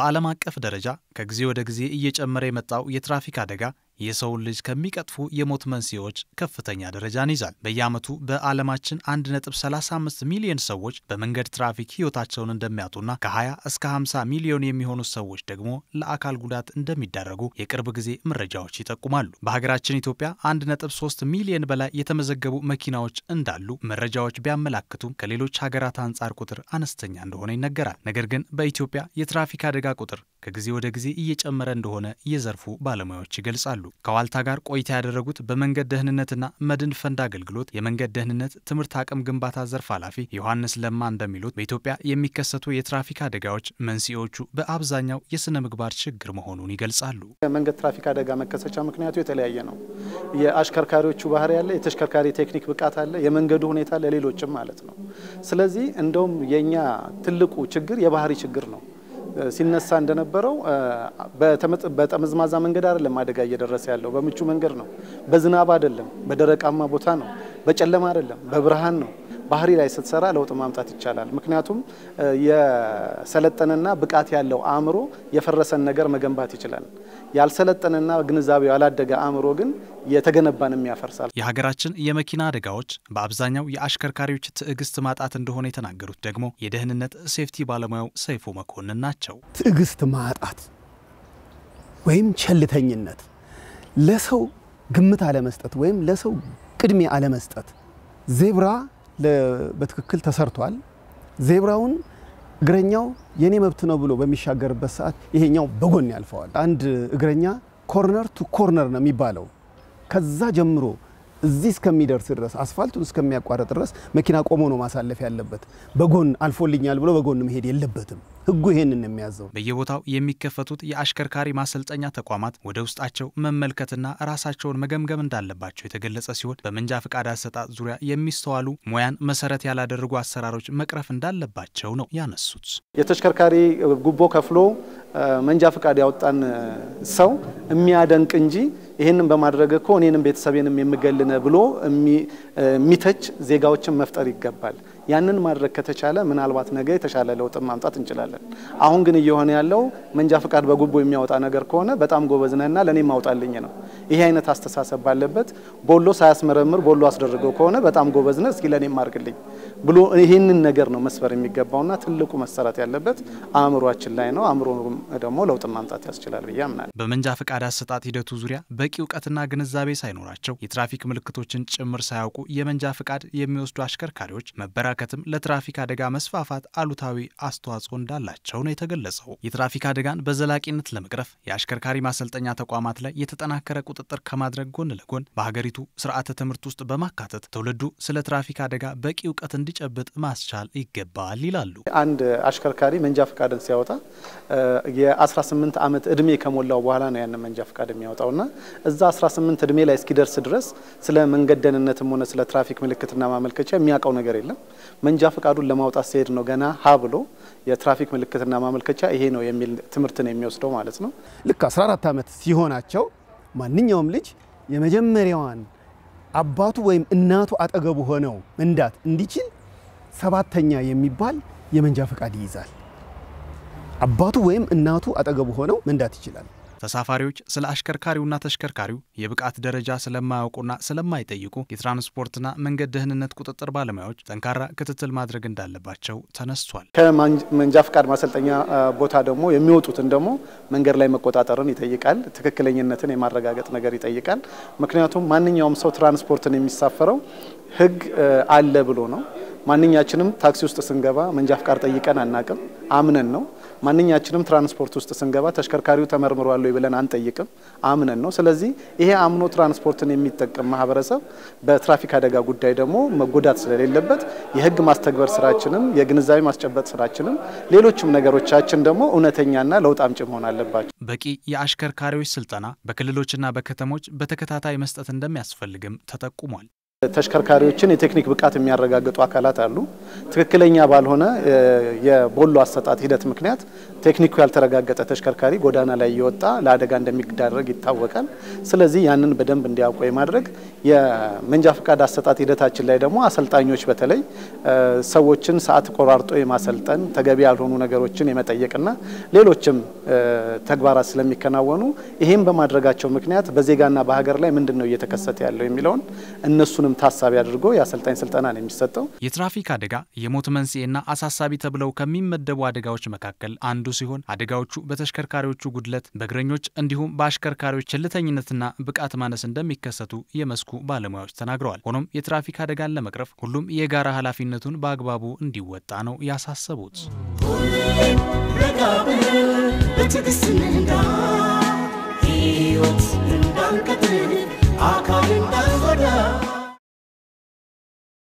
በዓለም አቀፍ ደረጃ ከጊዜ ወደ ጊዜ እየጨመረ የመጣው የትራፊክ አደጋ የሰውን ልጅ ከሚቀጥፉ የሞት መንስኤዎች ከፍተኛ ደረጃን ይዛል። በየዓመቱ በዓለማችን 1.35 ሚሊዮን ሰዎች በመንገድ ትራፊክ ሕይወታቸውን እንደሚያጡና ከ20 እስከ 50 ሚሊዮን የሚሆኑ ሰዎች ደግሞ ለአካል ጉዳት እንደሚዳረጉ የቅርብ ጊዜ መረጃዎች ይጠቁማሉ። በሀገራችን ኢትዮጵያ 1.3 ሚሊዮን በላይ የተመዘገቡ መኪናዎች እንዳሉ መረጃዎች ቢያመላክቱም ከሌሎች ሀገራት አንጻር ቁጥር አነስተኛ እንደሆነ ይነገራል። ነገር ግን በኢትዮጵያ የትራፊክ አደጋ ቁጥር ከጊዜ ወደ ጊዜ እየጨመረ እንደሆነ የዘርፉ ባለሙያዎች ይገልጻሉ። ከዋልታ ጋር ቆይታ ያደረጉት በመንገድ ደህንነትና መድን ፈንድ አገልግሎት የመንገድ ደህንነት ትምህርት አቅም ግንባታ ዘርፍ ኃላፊ ዮሐንስ ለማ እንደሚሉት በኢትዮጵያ የሚከሰቱ የትራፊክ አደጋዎች መንስኤዎቹ በአብዛኛው የስነ ምግባር ችግር መሆኑን ይገልጻሉ። የመንገድ ትራፊክ አደጋ መከሰቻ ምክንያቱ የተለያየ ነው። የአሽከርካሪዎቹ ባህሪ ያለ፣ የተሽከርካሪ ቴክኒክ ብቃት አለ፣ የመንገዱ ሁኔታ ለሌሎችም ማለት ነው። ስለዚህ እንደውም የእኛ ትልቁ ችግር የባህሪ ችግር ነው። ሲነሳ እንደነበረው በጠመዝማዛ መንገድ አይደለም አደጋ እየደረሰ ያለው፣ በምቹ መንገድ ነው። በዝናብ አይደለም፣ በደረቃማ ቦታ ነው። በጨለማ አይደለም፣ በብርሃን ነው። ባህሪ ላይ ስትሰራ ለውጥ ማምጣት ይቻላል። ምክንያቱም የሰለጠነና ብቃት ያለው አእምሮ የፈረሰን ነገር መገንባት ይችላል። ያልሰለጠነና ግንዛቤው ያላደገ አእምሮ ግን የተገነባንም ያፈርሳል። የሀገራችን የመኪና አደጋዎች በአብዛኛው የአሽከርካሪዎች ትዕግስት ማጣት እንደሆነ የተናገሩት ደግሞ የደህንነት ሴፍቲ ባለሙያው ሰይፉ መኮንን ናቸው። ትዕግስት ማጣት ወይም ቸልተኝነት፣ ለሰው ግምት አለመስጠት ወይም ለሰው ቅድሜ አለመስጠት ዜብራ በትክክል ተሰርቷል። ዜብራውን እግረኛው የኔ መብት ነው ብሎ በሚሻገርበት ሰዓት ይሄኛው በጎን ያልፈዋል። አንድ እግረኛ ኮርነር ቱ ኮርነር ነው የሚባለው። ከዛ ጀምሮ እዚህ እስከሚደርስ ድረስ አስፋልቱን እስከሚያቋርጥ ድረስ መኪና ቆሞ ነው ማሳለፍ ያለበት። በጎን አልፎልኛል ብሎ በጎን መሄድ የለበትም። ህጉ ይሄንን የሚያዘው በየቦታው የሚከፈቱት የአሽከርካሪ ማሰልጠኛ ተቋማት ወደ ውስጣቸው መመልከትና ራሳቸውን መገምገም እንዳለባቸው የተገለጸ ሲሆን በመንጃ ፈቃድ አሰጣጥ ዙሪያ የሚስተዋሉ ሙያን መሰረት ያላደረጉ አሰራሮች መቅረፍ እንዳለባቸው ነው ያነሱት። የተሽከርካሪ ጉቦ ከፍሎ መንጃ ፈቃድ ያወጣን ሰው የሚያደንቅ እንጂ ይህንን በማድረግ እኮ እኔንም ቤተሰቤንም የምገልነ ብሎ የሚተች ዜጋዎችን መፍጠር ይገባል። ያንን ማድረግ ከተቻለ ምናልባት ነገ የተሻለ ለውጥ ማምጣት እንችላለን። አሁን ግን እየሆነ ያለው መንጃ ፍቃድ በጉቦ የሚያወጣ ነገር ከሆነ በጣም ጎበዝነህና ለእኔም አውጣልኝ ነው። ይሄ አይነት አስተሳሰብ ባለበት ቦሎ ሳያስመረምር ቦሎ አስደርገው ከሆነ በጣም ጎበዝ ነህ፣ እስኪ ለእኔም አርግልኝ ብሎ ይህንን ነገር ነው መስፈር የሚገባውና ትልቁ መሰራት ያለበት አእምሯችን ላይ ነው። አእምሮ ደግሞ ለውጥ ማምጣት ያስችላል ብዬ አምናለሁ። በመንጃ ፈቃድ አሰጣጥ ሂደቱ ዙሪያ በቂ እውቀትና ግንዛቤ ሳይኖራቸው የትራፊክ ምልክቶችን ጭምር ሳያውቁ የመንጃ ፈቃድ የሚወስዱ አሽከርካሪዎች መበራከትም ለትራፊክ አደጋ መስፋፋት አሉታዊ አስተዋጽኦ እንዳላቸው ነው የተገለጸው። የትራፊክ አደጋን በዘላቂነት ለመቅረፍ የአሽከርካሪ ማሰልጠኛ ተቋማት ላይ የተጠናከረ ቁጥር ቁጥጥር ከማድረግ ጎን ለጎን በሀገሪቱ ስርዓተ ትምህርት ውስጥ በማካተት ትውልዱ ስለ ትራፊክ አደጋ በቂ እውቀት እንዲጨብጥ ማስቻል ይገባል ይላሉ። አንድ አሽከርካሪ መንጃ ፈቃድን ሲያወጣ የ18 ዓመት እድሜ ከሞላው በኋላ ነው ያንን መንጃ ፈቃድ እና እዛ 18 እድሜ ላይ እስኪደርስ ድረስ ስለ መንገድ ደህንነትም ሆነ ስለ ትራፊክ ምልክትና ማመልከቻ የሚያውቀው ነገር የለም። መንጃ ፈቃዱን ለማውጣት ሲሄድ ነው ገና ሀ ብሎ የትራፊክ ምልክትና ማመልከቻ ይሄ ነው የሚል ትምህርትን የሚወስደው ማለት ነው። ልክ 14 ዓመት ሲሆናቸው ማንኛውም ልጅ የመጀመሪያዋን አባቱ ወይም እናቱ አጠገቡ ሆነው መንዳት እንዲችል ሰባተኛ የሚባል የመንጃ ፈቃድ ይይዛል። አባቱ ወይም እናቱ አጠገቡ ሆነው መንዳት ይችላል። ተሳፋሪዎች ስለ አሽከርካሪውና ተሽከርካሪው የብቃት ደረጃ ስለማያውቁና ስለማይጠይቁ የትራንስፖርትና መንገድ ደህንነት ቁጥጥር ባለሙያዎች ጠንካራ ክትትል ማድረግ እንዳለባቸው ተነስቷል። ከመንጃ ፍቃድ ማሰልጠኛ ቦታ ደግሞ የሚወጡትን ደግሞ መንገድ ላይ መቆጣጠርን ይጠይቃል። ትክክለኝነትን የማረጋገጥ ነገር ይጠይቃል። ምክንያቱም ማንኛውም ሰው ትራንስፖርትን የሚሳፈረው ህግ አለ ብሎ ነው። ማንኛችንም ታክሲ ውስጥ ስንገባ መንጃ ፍቃድ ጠይቀን አናቅም፣ አምነን ነው። ማንኛችንም ትራንስፖርት ውስጥ ስንገባ ተሽከርካሪው ተመርምሯል ብለን አንጠይቅም፣ አምነን ነው። ስለዚህ ይሄ አምኖ ትራንስፖርትን የሚጠቀም ማህበረሰብ በትራፊክ አደጋ ጉዳይ ደግሞ መጎዳት ስለሌለበት የህግ ማስተግበር ስራችንም የግንዛቤ ማስጨበጥ ስራችንም ሌሎችም ነገሮቻችን ደግሞ እውነተኛና ለውጥ አምጪ መሆን አለባቸው። በቂ የአሽከርካሪዎች ስልጠና በክልሎችና በከተሞች በተከታታይ መስጠት እንደሚያስፈልግም ተጠቁሟል። ተሽከርካሪዎችን የቴክኒክ ብቃት የሚያረጋግጡ አካላት አሉ። ትክክለኛ ባልሆነ የቦሎ አሰጣጥ ሂደት ምክንያት ቴክኒኩ ያልተረጋገጠ ተሽከርካሪ ጎዳና ላይ እየወጣ ለአደጋ እንደሚዳረግ ይታወቃል። ስለዚህ ያንን በደንብ እንዲያውቁ የማድረግ የመንጃ ፈቃድ አሰጣት ሂደታችን ላይ ደግሞ አሰልጣኞች በተለይ ሰዎችን ሰዓት ቆራርጦ የማሰልጠን ተገቢ ያልሆኑ ነገሮችን የመጠየቅና ሌሎችም ተግባራት ስለሚከናወኑ ይህም በማድረጋቸው ምክንያት በዜጋና በሀገር ላይ ምንድን ነው እየተከሰተ ያለው የሚለውን እነሱንም ታሳቢ አድርጎ የአሰልጣኝ ስልጠና ነው የሚሰጠው። የትራፊክ አደጋ የሞት መንስኤና አሳሳቢ ተብለው ከሚመደቡ አደጋዎች መካከል አንዱ ሲሆን አደጋዎቹ በተሽከርካሪዎቹ ጉድለት፣ በእግረኞች እንዲሁም በአሽከርካሪዎች ችልተኝነትና ብቃት ማነስ እንደሚከሰቱ የመስኩ ባለሙያዎች ተናግረዋል። ሆኖም የትራፊክ አደጋን ለመቅረፍ ሁሉም የጋራ ኃላፊነቱን በአግባቡ እንዲወጣ ነው ያሳሰቡት።